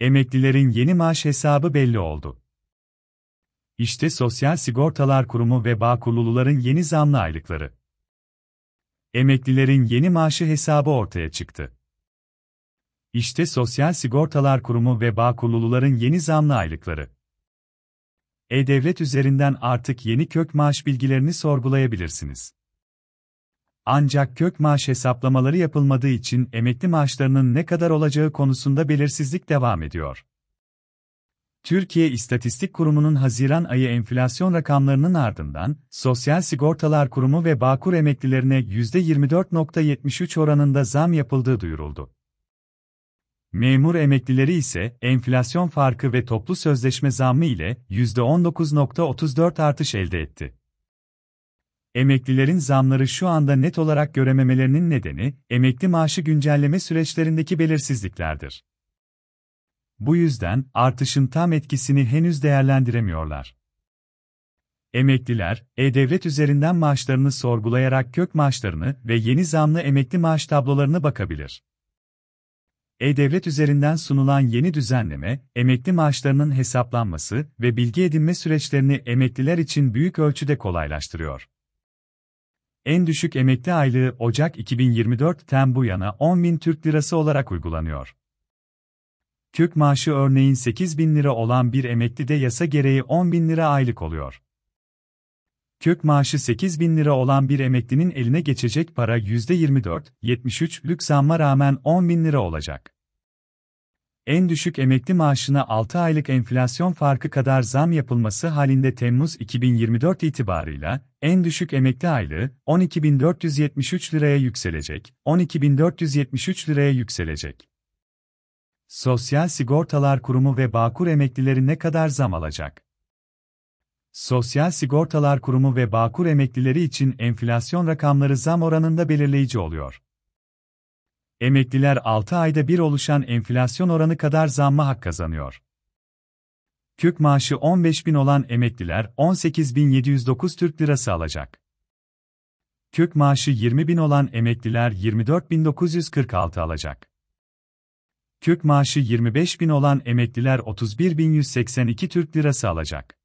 Emeklilerin yeni maaş hesabı belli oldu. İşte Sosyal Sigortalar Kurumu ve Bağkurluların yeni zamlı aylıkları. Emeklilerin yeni maaşı hesabı ortaya çıktı. İşte Sosyal Sigortalar Kurumu ve Bağkurluların yeni zamlı aylıkları. E-Devlet üzerinden artık yeni kök maaş bilgilerini sorgulayabilirsiniz. Ancak kök maaş hesaplamaları yapılmadığı için emekli maaşlarının ne kadar olacağı konusunda belirsizlik devam ediyor. Türkiye İstatistik Kurumu'nun Haziran ayı enflasyon rakamlarının ardından, Sosyal Sigortalar Kurumu ve Bağkur emeklilerine %24.73 oranında zam yapıldığı duyuruldu. Memur emeklileri ise enflasyon farkı ve toplu sözleşme zammı ile %19.34 artış elde etti. Emeklilerin zamları şu anda net olarak görememelerinin nedeni, emekli maaşı güncelleme süreçlerindeki belirsizliklerdir. Bu yüzden artışın tam etkisini henüz değerlendiremiyorlar. Emekliler, E-Devlet üzerinden maaşlarını sorgulayarak kök maaşlarını ve yeni zamlı emekli maaş tablolarını bakabilir. E-Devlet üzerinden sunulan yeni düzenleme, emekli maaşlarının hesaplanması ve bilgi edinme süreçlerini emekliler için büyük ölçüde kolaylaştırıyor en düşük emekli aylığı Ocak 2024'ten bu yana 10.000 Türk Lirası olarak uygulanıyor. Kök maaşı örneğin 8.000 lira olan bir emekli de yasa gereği 10.000 lira aylık oluyor. Kök maaşı 8.000 lira olan bir emeklinin eline geçecek para %24, 73 lük zamma rağmen 10.000 lira olacak en düşük emekli maaşına 6 aylık enflasyon farkı kadar zam yapılması halinde Temmuz 2024 itibarıyla en düşük emekli aylığı 12.473 liraya yükselecek, 12.473 liraya yükselecek. Sosyal Sigortalar Kurumu ve Bağkur emeklileri ne kadar zam alacak? Sosyal Sigortalar Kurumu ve Bağkur emeklileri için enflasyon rakamları zam oranında belirleyici oluyor emekliler 6 ayda bir oluşan enflasyon oranı kadar zamma hak kazanıyor. Kök maaşı 15 bin olan emekliler 18.709 Türk Lirası alacak. Kök maaşı 20 bin olan emekliler 24.946 alacak. Kök maaşı 25 bin olan emekliler 31.182 Türk Lirası alacak.